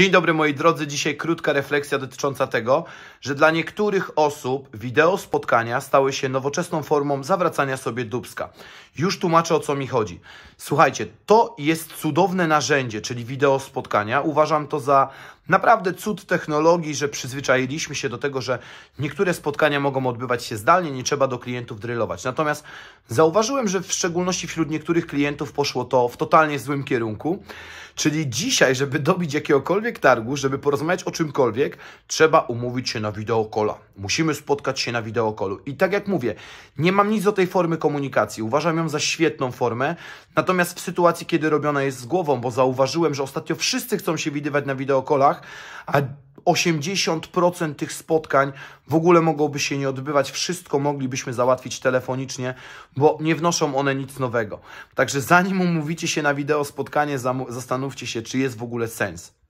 Dzień dobry moi drodzy, dzisiaj krótka refleksja dotycząca tego, że dla niektórych osób wideo spotkania stały się nowoczesną formą zawracania sobie dubska. Już tłumaczę o co mi chodzi. Słuchajcie, to jest cudowne narzędzie, czyli wideo spotkania. Uważam to za naprawdę cud technologii, że przyzwyczailiśmy się do tego, że niektóre spotkania mogą odbywać się zdalnie, nie trzeba do klientów drylować. Natomiast zauważyłem, że w szczególności wśród niektórych klientów poszło to w totalnie złym kierunku, czyli dzisiaj, żeby dobić jakiegokolwiek jakimkolwiek targu, żeby porozmawiać o czymkolwiek, trzeba umówić się na wideokola. Musimy spotkać się na wideokolu. I tak jak mówię, nie mam nic do tej formy komunikacji. Uważam ją za świetną formę. Natomiast w sytuacji, kiedy robiona jest z głową, bo zauważyłem, że ostatnio wszyscy chcą się widywać na wideokolach, a 80% tych spotkań w ogóle mogłoby się nie odbywać. Wszystko moglibyśmy załatwić telefonicznie, bo nie wnoszą one nic nowego. Także zanim umówicie się na wideo spotkanie, zastanówcie się, czy jest w ogóle sens.